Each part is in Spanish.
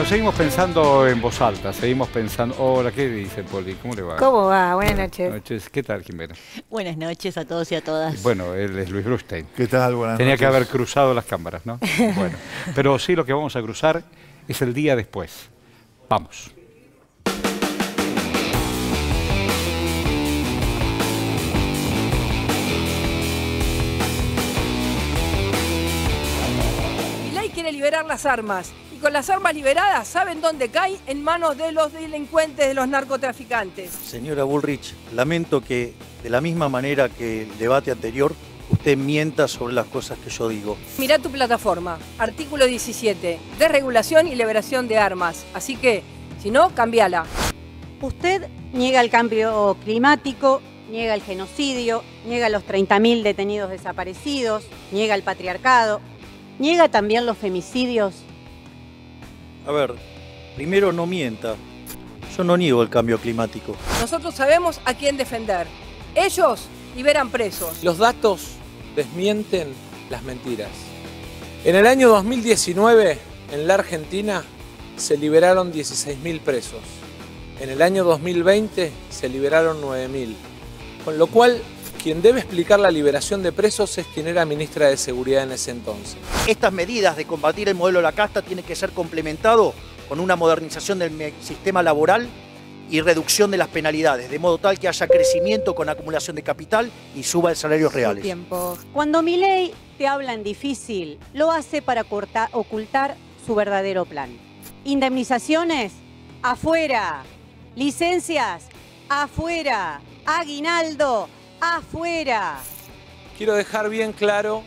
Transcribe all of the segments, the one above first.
nos seguimos pensando en voz alta, seguimos pensando... Hola, ¿qué dice Poli? ¿Cómo le va? ¿Cómo va? Buenas noches. Buenas noches. ¿Qué tal, Jimena? Buenas noches a todos y a todas. Bueno, él es Luis Brustein. ¿Qué tal? Buenas Tenía que haber cruzado las cámaras, ¿no? bueno, pero sí lo que vamos a cruzar es el día después. Vamos. quiere liberar las armas con las armas liberadas, ¿saben dónde caen? En manos de los delincuentes, de los narcotraficantes. Señora Bullrich, lamento que de la misma manera que el debate anterior, usted mienta sobre las cosas que yo digo. mira tu plataforma, artículo 17, desregulación y liberación de armas. Así que, si no, cambiala. Usted niega el cambio climático, niega el genocidio, niega los 30.000 detenidos desaparecidos, niega el patriarcado, niega también los femicidios a ver, primero no mienta. Yo no niego el cambio climático. Nosotros sabemos a quién defender. Ellos liberan presos. Los datos desmienten las mentiras. En el año 2019, en la Argentina, se liberaron 16.000 presos. En el año 2020 se liberaron 9.000. Con lo cual quien debe explicar la liberación de presos es quien era ministra de Seguridad en ese entonces. Estas medidas de combatir el modelo de la casta tienen que ser complementado con una modernización del sistema laboral y reducción de las penalidades, de modo tal que haya crecimiento con acumulación de capital y suba de salarios reales. Cuando Cuando ley te habla en difícil, lo hace para ocultar su verdadero plan. Indemnizaciones, afuera. Licencias, afuera. Aguinaldo, afuera. Quiero dejar bien claro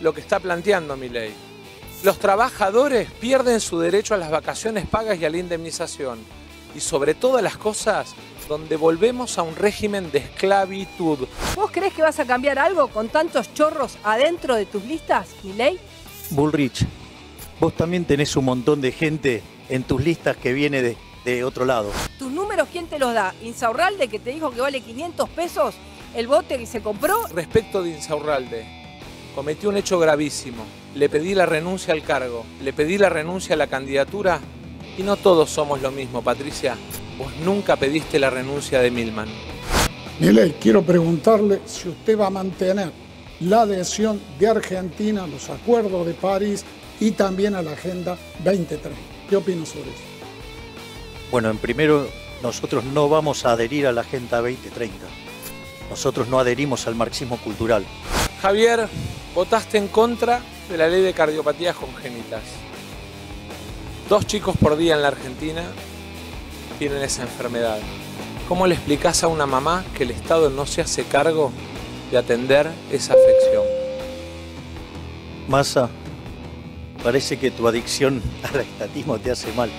lo que está planteando mi ley. Los trabajadores pierden su derecho a las vacaciones pagas y a la indemnización. Y sobre todas las cosas, donde volvemos a un régimen de esclavitud. ¿Vos crees que vas a cambiar algo con tantos chorros adentro de tus listas, ley? Bullrich, vos también tenés un montón de gente en tus listas que viene de otro lado. ¿Tus números quién te los da? ¿Insaurralde que te dijo que vale 500 pesos el bote que se compró? Respecto de Insaurralde, cometió un hecho gravísimo. Le pedí la renuncia al cargo, le pedí la renuncia a la candidatura y no todos somos lo mismo, Patricia. Vos nunca pediste la renuncia de Milman. Miley, quiero preguntarle si usted va a mantener la adhesión de Argentina a los acuerdos de París y también a la Agenda 2030. ¿Qué opina sobre eso? Bueno, en primero, nosotros no vamos a adherir a la Agenda 2030. Nosotros no adherimos al marxismo cultural. Javier, votaste en contra de la ley de cardiopatías congénitas. Dos chicos por día en la Argentina tienen esa enfermedad. ¿Cómo le explicas a una mamá que el Estado no se hace cargo de atender esa afección? Masa, parece que tu adicción al estatismo te hace mal.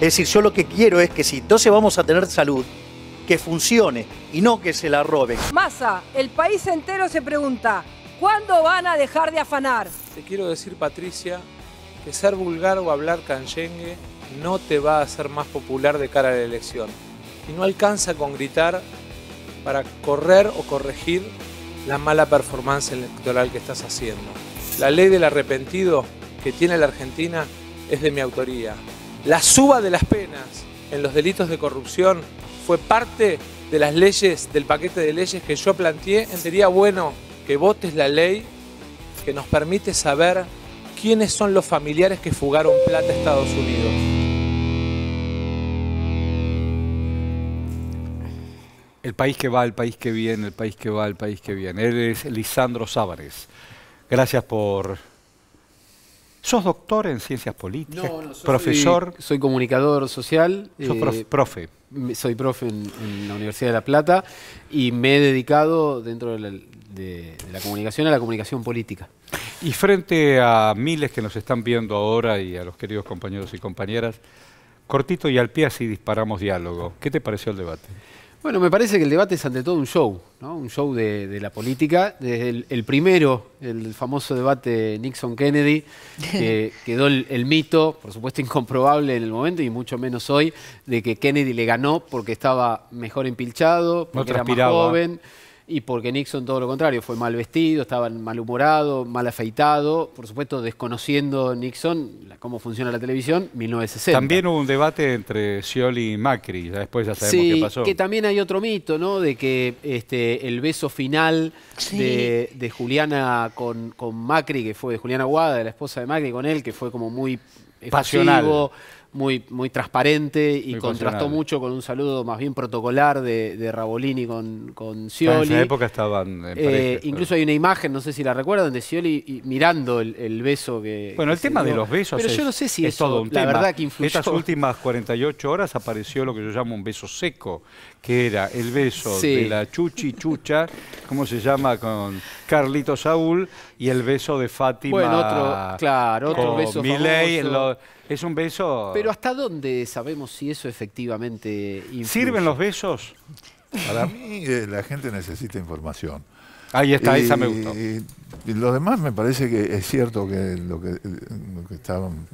Es decir, yo lo que quiero es que si entonces vamos a tener salud, que funcione y no que se la robe. Massa, el país entero se pregunta, ¿cuándo van a dejar de afanar? Te quiero decir, Patricia, que ser vulgar o hablar canyengue no te va a hacer más popular de cara a la elección. Y no alcanza con gritar para correr o corregir la mala performance electoral que estás haciendo. La ley del arrepentido que tiene la Argentina es de mi autoría. La suba de las penas en los delitos de corrupción fue parte de las leyes, del paquete de leyes que yo planteé. Sería bueno que votes la ley que nos permite saber quiénes son los familiares que fugaron plata a Estados Unidos. El país que va, el país que viene, el país que va, el país que viene. Él es Lisandro Sábares. Gracias por ¿Sos doctor en ciencias políticas? profesor. Soy, comunicador social. Eh, soy profe. Soy profe en, la Universidad de La Plata y me he dedicado dentro de la, comunicación a la comunicación política. Y frente a miles que nos están viendo ahora y a los queridos compañeros y compañeras, cortito y al pie así disparamos diálogo. ¿Qué te pareció el debate? Bueno, me parece que el debate es ante todo un show, ¿no? un show de, la política. Desde el, primero, el famoso debate Nixon-Kennedy, quedó el, mito, por supuesto incomprobable en el momento y mucho menos hoy, de que Kennedy le ganó porque estaba mejor empilchado, porque era más joven y porque Nixon todo lo contrario, fue mal vestido, estaba malhumorado, mal afeitado, por supuesto desconociendo Nixon cómo funciona la televisión, 1960. También hubo un debate entre Cioli y Macri, después ya sabemos qué pasó. que también hay otro mito, ¿no? De que este, el beso final de, de, Juliana con, Macri, que fue de Juliana Guada, la esposa de Macri, con él, que fue como muy... Pasional muy, muy transparente y contrastó mucho con un saludo más bien protocolar de, de Rabolini con, con ah, En esa época estaban eh, Incluso hay una imagen, no sé si la recuerdan, de Scioli mirando el, beso que... Bueno, el tema de los besos Pero es, yo no sé si es todo un la verdad que influyó. Estas últimas 48 horas apareció lo que yo llamo un beso seco, que era el beso de la chuchi chucha, ¿cómo se llama? Con Carlito Saúl y el beso de Fátima. Bueno, otro, claro, otro beso es un beso... Pero ¿hasta dónde sabemos si eso efectivamente influye? ¿Sirven los besos? Para mí eh, la gente necesita información. Ahí está, esa me gustó. Y, lo demás me parece que es cierto que lo que, estaban,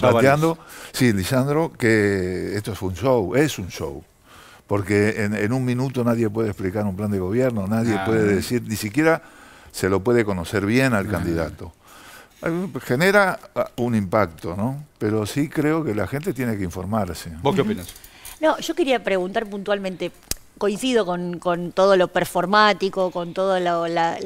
planteando, sí, Lisandro, que esto es un show, es un show. Porque en, un minuto nadie puede explicar un plan de gobierno, nadie ah. puede decir, ni siquiera se lo puede conocer bien al ah. candidato. Genera ah, un impacto, ¿no? Pero sí creo que la gente tiene que informarse. ¿Vos qué opinas? No, yo quería preguntar puntualmente, coincido con, todo lo performático, con toda la,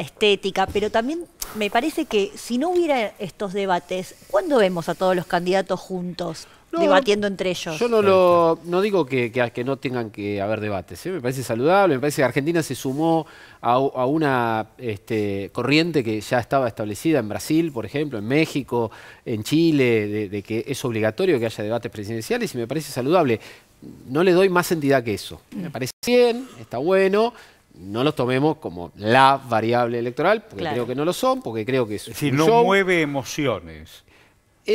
estética, pero también me parece que si no hubiera estos debates, ¿cuándo vemos a todos los candidatos juntos? debatiendo entre ellos. Yo no, lo, digo que, que no tengan que haber debates, ¿eh? me parece saludable, me parece que Argentina se sumó a, una este, corriente que ya estaba establecida en Brasil, por ejemplo, en México, en Chile, de, que es obligatorio que haya debates presidenciales y me parece saludable. No le doy más entidad que eso. Me mm. parece bien, está bueno, no los tomemos como la variable electoral, porque creo que no lo son, porque creo que es. Si no mueve emociones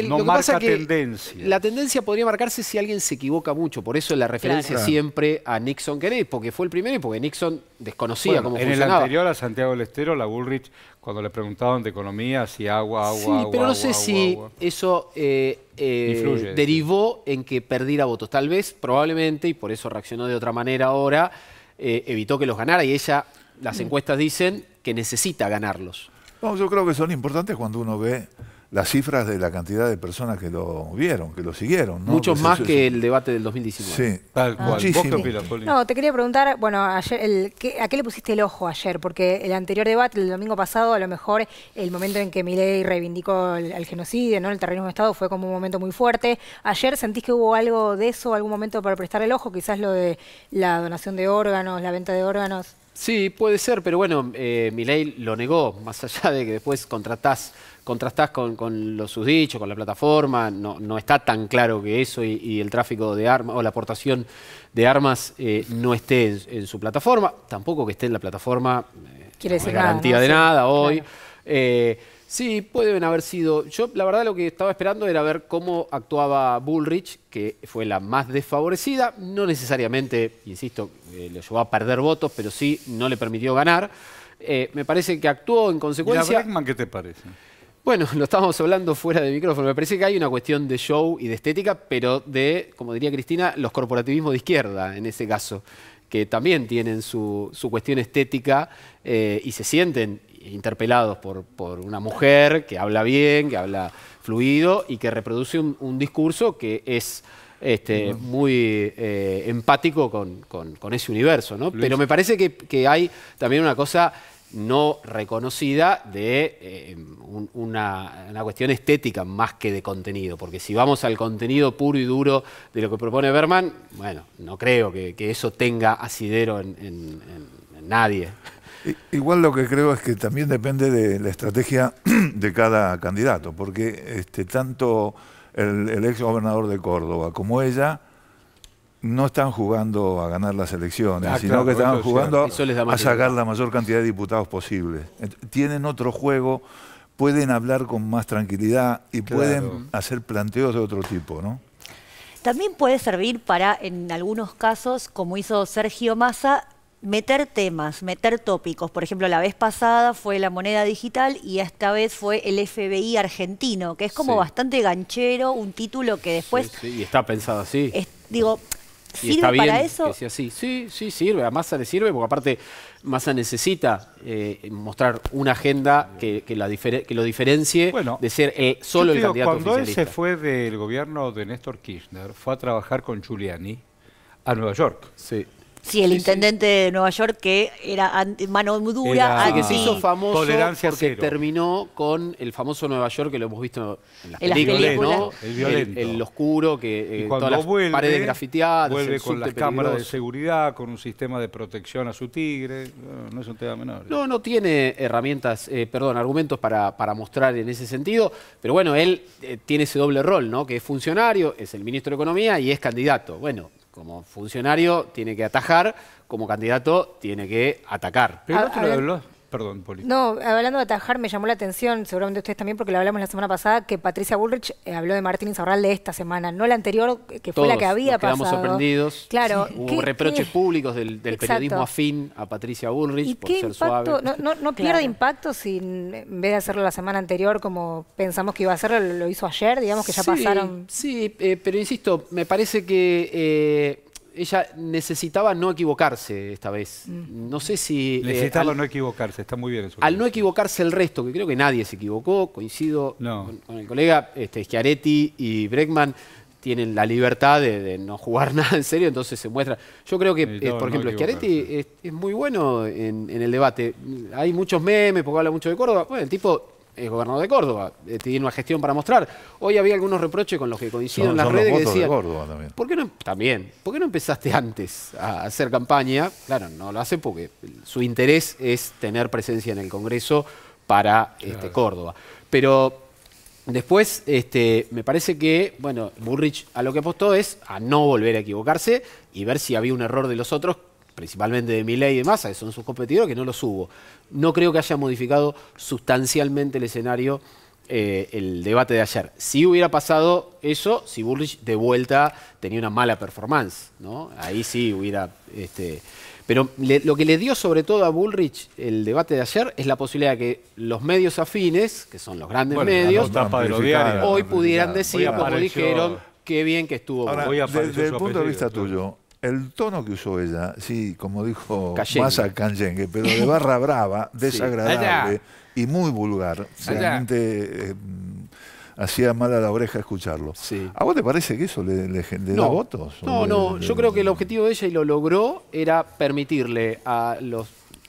no marca tendencia. La tendencia podría marcarse si alguien se equivoca mucho. Por eso la referencia siempre a Nixon Kennedy, porque fue el primero y porque Nixon desconocía como cómo funcionaba. En el anterior a Santiago del Estero, la Bullrich, cuando le preguntaban de economía, si agua, agua, sí, pero no sé si eso eh, eh, derivó en que perdiera votos. Tal vez, probablemente, y por eso reaccionó de otra manera ahora, eh, evitó que los ganara y ella, las mm. encuestas dicen que necesita ganarlos. yo creo que son importantes cuando uno ve las cifras de la cantidad de personas que lo vieron, que lo siguieron. ¿no? Muchos pues más que el debate del 2019. Sí, Muchísimo. No, te quería preguntar, bueno, ayer, ¿a qué le pusiste el ojo ayer? Porque el anterior debate, el domingo pasado, a lo mejor el momento en que Milei reivindicó el, genocidio, ¿no? el terrorismo de Estado, fue como un momento muy fuerte. ¿Ayer sentís que hubo algo de eso, algún momento para prestar el ojo? Quizás lo de la donación de órganos, la venta de órganos. Sí, puede ser, pero bueno, eh, Milei lo negó, más allá de que después contratás contrastás con, los sus con la plataforma, no, no está tan claro que eso y, el tráfico de armas o la aportación de armas eh, no esté en, su plataforma, tampoco que esté en la plataforma eh, no garantía de nada hoy. Eh, sí, pueden haber sido. Yo, la verdad, lo que estaba esperando era ver cómo actuaba Bullrich, que fue la más desfavorecida. No necesariamente, insisto, lo llevó a perder votos, pero sí no le permitió ganar. me parece que actuó en consecuencia. ¿Y a qué te parece? Bueno, lo estábamos hablando fuera de micrófono. Me parece que hay una cuestión de show y de estética, pero de, como diría Cristina, los corporativismos de izquierda en ese caso, que también tienen su, su cuestión estética eh, y se sienten interpelados por, una mujer que habla bien, que habla fluido y que reproduce un, discurso que es este, muy eh, empático con, con, con, ese universo. ¿no? Pero me parece que, que hay también una cosa no reconocida de eh, una, cuestión estética más que de contenido, porque si vamos al contenido puro y duro de lo que propone Berman, bueno, no creo que, eso tenga asidero en, nadie. Igual lo que creo es que también depende de la estrategia de cada candidato, porque este, tanto el, el ex gobernador de Córdoba como ella no están jugando a ganar las elecciones, ah, sino que están jugando a sacar la mayor cantidad de diputados posible. Tienen otro juego, pueden hablar con más tranquilidad y pueden hacer planteos de otro tipo, ¿no? También puede servir para, en algunos casos, como hizo Sergio Massa, meter temas, meter tópicos. Por ejemplo, la vez pasada fue la moneda digital y esta vez fue el FBI argentino, que es como bastante ganchero, un título que después... Sí, y está pensado así. digo, está bien para eso? Sí, sí, sirve. A Massa le sirve porque aparte Massa necesita eh, mostrar una agenda que, la que lo diferencie de ser eh, solo el digo, candidato Cuando él se fue del gobierno de Néstor Kirchner, fue a trabajar con Giuliani a Nueva York. Sí. Sí, el intendente de Nueva York que era mano muy dura. Que se hizo famoso Tolerancia porque terminó con el famoso Nueva York que lo hemos visto en las, películas, ¿no? El violento. El, oscuro, que eh, cuando todas vuelve, paredes grafiteadas. Vuelve con las cámaras de seguridad, con un sistema de protección a su tigre. No, es un tema menor. No, no tiene herramientas, eh, perdón, argumentos para, para, mostrar en ese sentido. Pero bueno, él eh, tiene ese doble rol, ¿no? Que es funcionario, es el ministro de Economía y es candidato. Bueno, como funcionario tiene que atajar, como candidato tiene que atacar. Pero Perdón, Poli. No, hablando de atajar, me llamó la atención, seguramente ustedes también, porque lo hablamos la semana pasada, que Patricia Bullrich eh, habló de Martín de esta semana, no la anterior, que fue la que había nos quedamos sorprendidos. Claro. Hubo reproches públicos del, periodismo afín a Patricia Bullrich por ser suave. No, pierde impacto si en vez de hacerlo la semana anterior, como pensamos que iba a hacerlo, lo hizo ayer, digamos que ya pasaron. Sí, eh, pero insisto, me parece que. Eh, ella necesitaba no equivocarse esta vez. Mm. No sé si... Eh, necesitaba no equivocarse, está muy bien eso. Al no equivocarse el resto, que creo que nadie se equivocó, coincido con, el colega este, Schiaretti y Breckman, tienen la libertad de, no jugar nada en serio, entonces se muestra. Yo creo que, eh, por ejemplo, Schiaretti es, muy bueno en, en, el debate. Hay muchos memes, porque habla mucho de Córdoba. Bueno, el tipo es gobernador de Córdoba, eh, tiene una gestión para mostrar. Hoy había algunos reproches con los que coincidían en las redes que de Córdoba ¿por qué no, em-, también, ¿por no empezaste antes a hacer campaña? Claro, no lo hace porque su interés es tener presencia en el Congreso para este, Córdoba. Pero Después, este, me parece que, bueno, Burrich a lo que apostó es a no volver a equivocarse y ver si había un error de los otros principalmente de Miley y de Massa, que son sus competidores, que no los hubo. No creo que haya modificado sustancialmente el escenario eh, el debate de ayer. Si hubiera pasado eso, si Bullrich de vuelta tenía una mala performance, ¿no? Ahí sí hubiera... Este... Pero lo que le dio sobre todo a Bullrich el debate de ayer es la posibilidad de que los medios afines, que son los grandes medios, hoy pudieran decir, como dijeron, qué bien que estuvo. Ahora, desde el punto de vista tuyo, el tono que usó ella, sí, como dijo Massa pero de barra brava, desagradable y muy vulgar. Realmente eh, hacía mal a la oreja escucharlo. ¿A vos te parece que eso le, da votos? No, no, yo creo que el objetivo de ella, y lo logró, era permitirle a los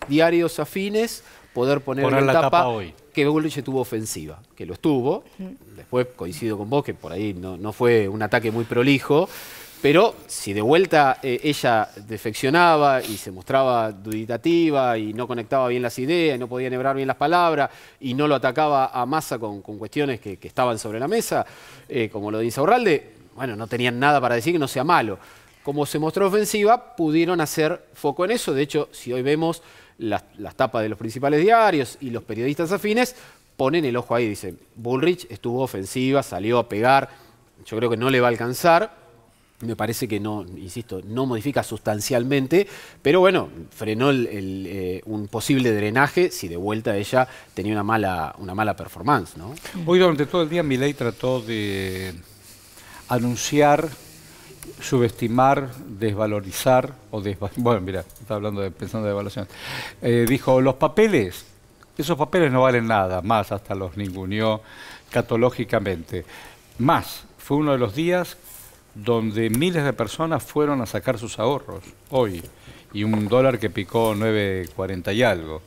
diarios afines poder poner, la tapa, que Bullrich tuvo ofensiva, que lo estuvo. Mm. Después coincido con vos que por ahí no fue un ataque muy prolijo, pero si de vuelta eh, ella defeccionaba y se mostraba duditativa y no conectaba bien las ideas, no podía nebrar bien las palabras y no lo atacaba a masa con, cuestiones que, estaban sobre la mesa, eh, como lo de Insaurralde, bueno, no tenían nada para decir que no sea malo. Como se mostró ofensiva, pudieron hacer foco en eso. De hecho, si hoy vemos las, las tapas de los principales diarios y los periodistas afines, ponen el ojo ahí, y dicen, Bullrich estuvo ofensiva, salió a pegar, yo creo que no le va a alcanzar me parece que no, insisto, no modifica sustancialmente, pero bueno, frenó eh, un posible drenaje si de vuelta ella tenía una mala, una mala performance. ¿no? Hoy durante todo el día Milei trató de anunciar, subestimar, desvalorizar, o bueno, mira, está hablando de, pensando de evaluación, eh, dijo, los papeles, esos papeles no valen nada, más hasta los ninguneó catológicamente. Más, fue uno de los días donde miles de personas fueron a sacar sus ahorros hoy, y un dólar que picó 9.40 y algo.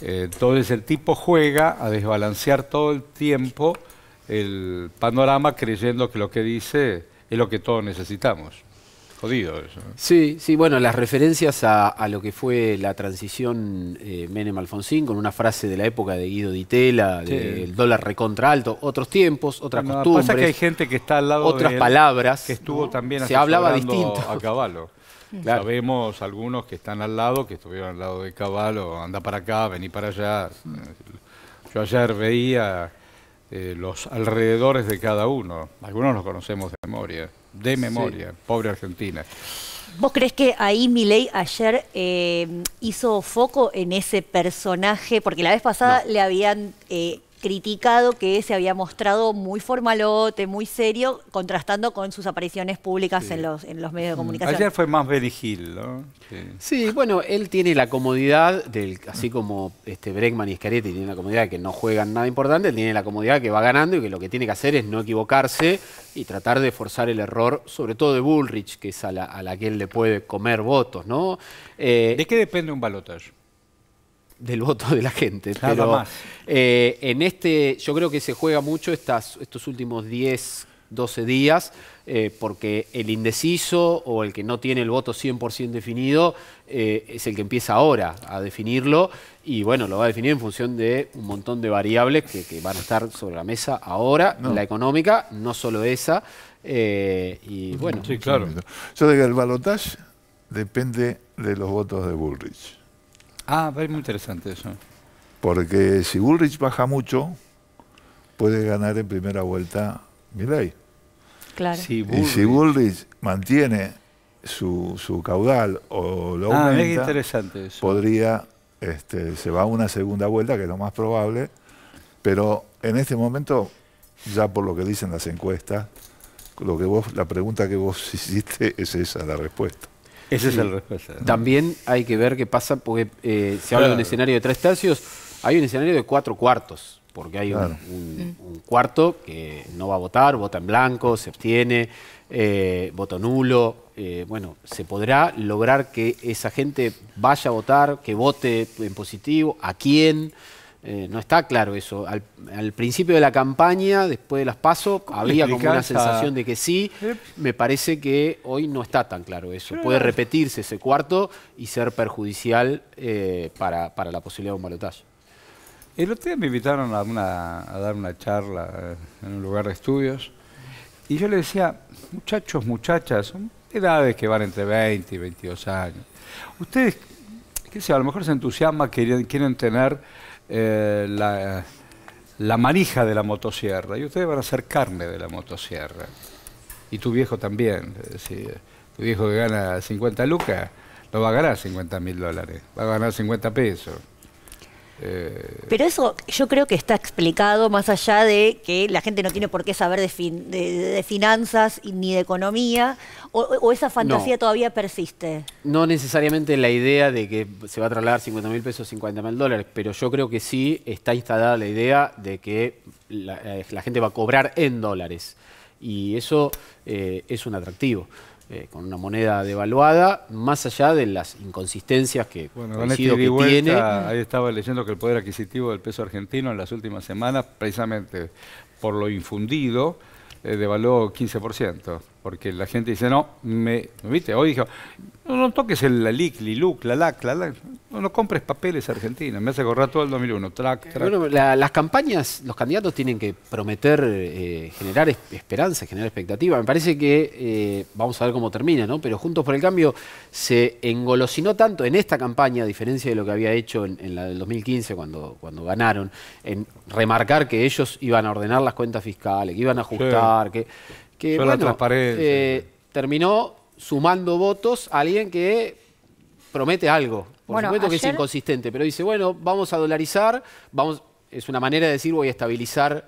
entonces eh, el tipo juega a desbalancear todo el tiempo el panorama creyendo que lo que dice es lo que todos necesitamos jodido eso. Sí, sí, bueno, las referencias a, lo que fue la transición eh, Menem-Alfonsín con una frase de la época de Guido Ditela, tela del dólar recontra alto, otros tiempos, otras Pasa que hay gente que está al lado otras palabras. Que estuvo también Se hablaba distinto. A Caballo. Sabemos algunos que están al lado, que estuvieron al lado de Caballo, anda para acá, vení para allá. Yo ayer veía eh, los alrededores de cada uno. Algunos los conocemos de memoria de memoria, pobre Argentina. ¿Vos crees que ahí Milei ayer eh, hizo foco en ese personaje? Porque la vez pasada le habían eh, criticado que se había mostrado muy formalote, muy serio, contrastando con sus apariciones públicas en, los, en los medios de mm. comunicación. Ayer fue más verigil, ¿no? Sí. bueno, él tiene la comodidad, del, así como este Bregman y Scaretti tienen la comodidad de que no juegan nada importante, él tiene la comodidad que va ganando y que lo que tiene que hacer es no equivocarse y tratar de forzar el error, sobre todo de Bullrich, que es a la, que él le puede comer votos, ¿no? Eh, ¿De qué depende un balotaje? del voto de la gente. pero, eh, en este, yo creo que se juega mucho estas, estos últimos 10, 12 días, eh, porque el indeciso o el que no tiene el voto 100% definido eh, es el que empieza ahora a definirlo y bueno, lo va a definir en función de un montón de variables que, van a estar sobre la mesa ahora, la económica, no solo esa, y bueno. Sí, claro. Yo digo, el balotaje depende de los votos de Bullrich. Ah, muy interesante eso. Porque si Bullrich baja mucho, puede ganar en primera vuelta Milley. Claro. y si Bullrich mantiene su, su caudal o lo ah, aumenta, interesante eso. podría, este, se va a una segunda vuelta, que es lo más probable, pero en este momento, ya por lo que dicen las encuestas, lo que vos, la pregunta que vos hiciste es esa, la respuesta. Ese es el respuesta. También hay que ver qué pasa, porque eh, se habla de un escenario de tres tercios, hay un escenario de cuatro cuartos, porque hay un, cuarto que no va a votar, vota en blanco, se abstiene, eh, voto nulo. Eh, bueno, se podrá lograr que esa gente vaya a votar, que vote en positivo, a quién. Eh, no está claro eso. Al, principio de la campaña, después de las pasos había como una sensación de que sí. Me parece que hoy no está tan claro eso. Puede repetirse ese cuarto y ser perjudicial eh, para, la posibilidad de un balotaje. El otro día me invitaron a, dar una charla eh, en un lugar de estudios y yo le decía, muchachos, muchachas, son edades que van entre 20 y 22 años. Ustedes, qué sé, a lo mejor se entusiasman, quieren tener eh, la, la manija de la motosierra y ustedes van a ser carne de la motosierra. Y tu viejo también. Eh, si eh, tu viejo que gana 50 lucas, no va a ganar 50 mil dólares, va a ganar 50 pesos. Eh, pero eso yo creo que está explicado más allá de que la gente no tiene por qué saber de, de, finanzas ni de economía, o, esa fantasía todavía persiste. No necesariamente la idea de que se va a trasladar 50 mil pesos, 50 mil dólares, pero yo creo que sí está instalada la idea de que la, eh, gente va a cobrar en dólares y eso eh, es un atractivo. Eh, con una moneda devaluada, más allá de las inconsistencias que, bueno, con tiene. Ahí estaba leyendo que el poder adquisitivo del peso argentino en las últimas semanas, precisamente por lo infundido, eh, devaluó 15%. Porque la gente dice, no, me, ¿viste? Hoy dijo, no, toques el la LILUC, la Lalac. no, compres papeles argentinos, me hace correr todo el 2001, track, Bueno, las campañas, los candidatos tienen que prometer eh, generar esperanza, generar expectativa. Me parece que, eh, vamos a ver cómo termina, ¿no? Pero Juntos por el Cambio se engolosinó tanto en esta campaña, a diferencia de lo que había hecho en, la del 2015, cuando, cuando ganaron, en remarcar que ellos iban a ordenar las cuentas fiscales, que iban a ajustar, que que, eh, terminó sumando votos a alguien que promete algo. Por supuesto que es inconsistente, pero dice, bueno, vamos a dolarizar, vamos, es una manera de decir voy a estabilizar